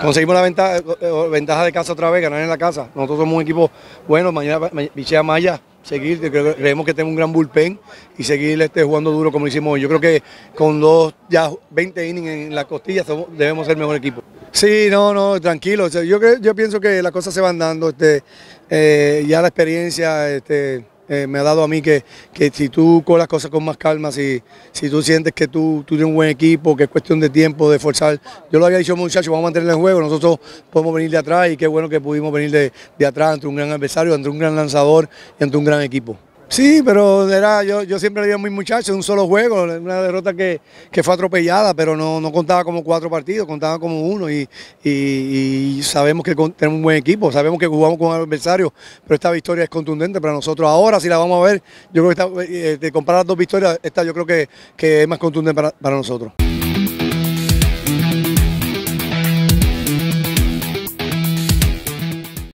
Conseguimos la eh, ventaja, de casa otra vez, ganar en la casa. Nosotros somos un equipo bueno, mañana bichea Maya, seguir, creemos que tenemos un gran bullpen y seguir este, jugando duro como hicimos hoy. Yo creo que con dos, ya 20 innings en la costilla debemos ser mejor equipo. Sí, no, no, tranquilo. Yo, yo pienso que las cosas se van dando, este, eh, ya la experiencia, este, eh, me ha dado a mí que, que si tú con las cosas con más calma, si, si tú sientes que tú, tú tienes un buen equipo, que es cuestión de tiempo, de forzar. Yo lo había dicho muchachos, vamos a mantener el juego, nosotros podemos venir de atrás y qué bueno que pudimos venir de, de atrás ante un gran adversario, ante un gran lanzador y ante un gran equipo. Sí, pero era, yo, siempre le digo a mis muchachos, un solo juego, una derrota que, fue atropellada, pero no, contaba como cuatro partidos, contaba como uno y, sabemos que tenemos un buen equipo, sabemos que jugamos con adversarios, pero esta victoria es contundente para nosotros. Ahora, si la vamos a ver, yo creo que eh, de comparar las dos victorias, esta yo creo que, es más contundente para nosotros.